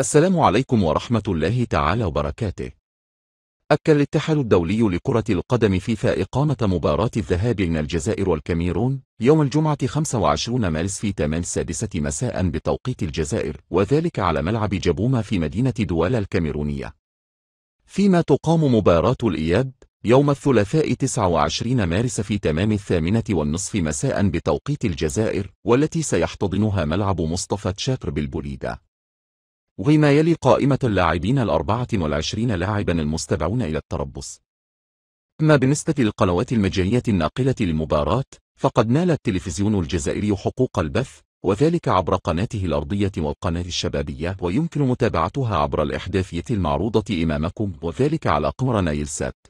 السلام عليكم ورحمة الله تعالى وبركاته أكل الاتحاد الدولي لكرة القدم فيفا إقامة مباراة الذهاب بين الجزائر والكاميرون يوم الجمعة 25 مارس في 8 السادسة مساء بتوقيت الجزائر وذلك على ملعب جابوما في مدينة دوالا الكاميرونية فيما تقام مباراة الإياب يوم الثلاثاء 29 مارس في تمام الثامنة والنصف مساء بتوقيت الجزائر والتي سيحتضنها ملعب مصطفى تشاكر بالبوليدة وما يلي قائمة اللاعبين الأربعة والعشرين لاعبا المستبعون إلى التربص أما بالنسبة للقنوات المجانية الناقلة للمباراة فقد نال التلفزيون الجزائري حقوق البث وذلك عبر قناته الأرضية والقناة الشبابية ويمكن متابعتها عبر الإحداثية المعروضة إمامكم وذلك على قمر نايلسات